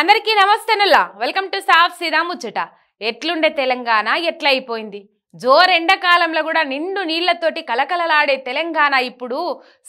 అందరికీ నమస్తే నల్లా వెల్కమ్ టు సాఫ్ సీదాముచ్చట ఎట్లుండే తెలంగాణ ఎట్లయిపోయింది జోరెండకాలంలో కూడా నిండు నీళ్లతోటి కలకలలాడే తెలంగాణ ఇప్పుడు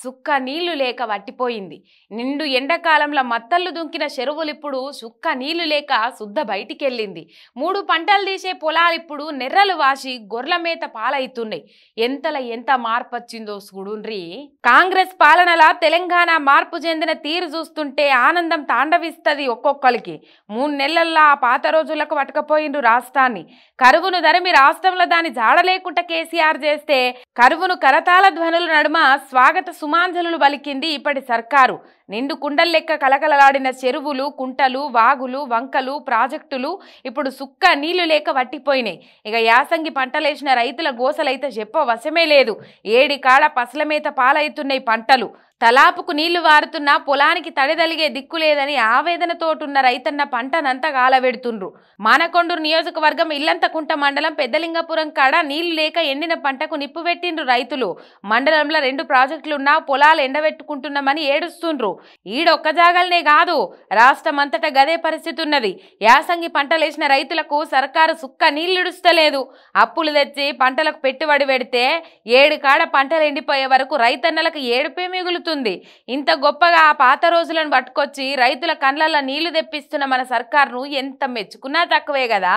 సుక్క నీళ్లు లేక వట్టిపోయింది నిండు ఎండాకాలంలో మత్తళ్ళు దుంకిన చెరువులు ఇప్పుడు సుక్క నీళ్లు లేక శుద్ధ బయటికెళ్ళింది మూడు పంటలు తీసే పొలాలు ఇప్పుడు నెర్రలు వాసి గొర్రెల మేత పాలవుతున్నాయి ఎంతల ఎంత మార్పు వచ్చిందో చూడుండ్రి కాంగ్రెస్ పాలనలా తెలంగాణ మార్పు చెందిన తీరు చూస్తుంటే ఆనందం తాండవిస్తుంది ఒక్కొక్కరికి మూడు ఆ పాత రోజులకు వటకపోయిండు రాష్ట్రాన్ని కరువును ధరమి రాష్ట్రంలో దాని అసలు జాడ లేకుండా కేసీఆర్ చేస్తే కరువును కరతాల ధ్వనుల నడుమ స్వాగత సుమాంజలు పలికింది ఇప్పటి సర్కారు నిండు కుండల్లెక్క కలకలలాడిన చెరువులు కుంటలు వాగులు వంకలు ప్రాజెక్టులు ఇప్పుడు సుక్క నీళ్లు లేక వట్టిపోయినాయి ఇక యాసంగి పంటలేసిన రైతుల గోసలైతే చెప్పవశమే లేదు ఏడి కాడ పసలమేత పాలైతున్నాయి పంటలు తలాపుకు నీళ్లు వారుతున్నా పొలానికి తడిదలిగే దిక్కు లేదని ఆవేదనతోటున్న రైతన్న పంటనంతా కాలబెడుతుండ్రు మానకొండూరు నియోజకవర్గం ఇల్లంతకుంట మండలం పెద్దలింగపురం కాడ నీళ్లు లేక ఎండిన పంటకు నిప్పు పెట్టిండ్రు రైతులు మండలంలో రెండు ప్రాజెక్టులున్నా పొలాలు ఎండబెట్టుకుంటున్నామని ఏడుస్తుండ్రు ఈడొక్క జాగల్నే కాదు రాష్ట్రమంతటా గదే పరిస్థితి ఉన్నది యాసంగి పంటలేసిన రైతులకు సర్కారు సుక్క నీళ్లుడుస్తలేదు అప్పులు తెచ్చి పంటలకు పెట్టుబడి పెడితే ఏడు కాడ పంటలు ఎండిపోయే వరకు రైతన్నలకు ఏడుపే మిగులుతుంది పొందుతుంది ఇంత గొప్పగా ఆ పాత రోజులను పట్టుకొచ్చి రైతుల కండ్లల్లో నీళ్లు తెప్పిస్తున్న మన సర్కార్ను ఎంత మెచ్చుకున్నా తక్కువే కదా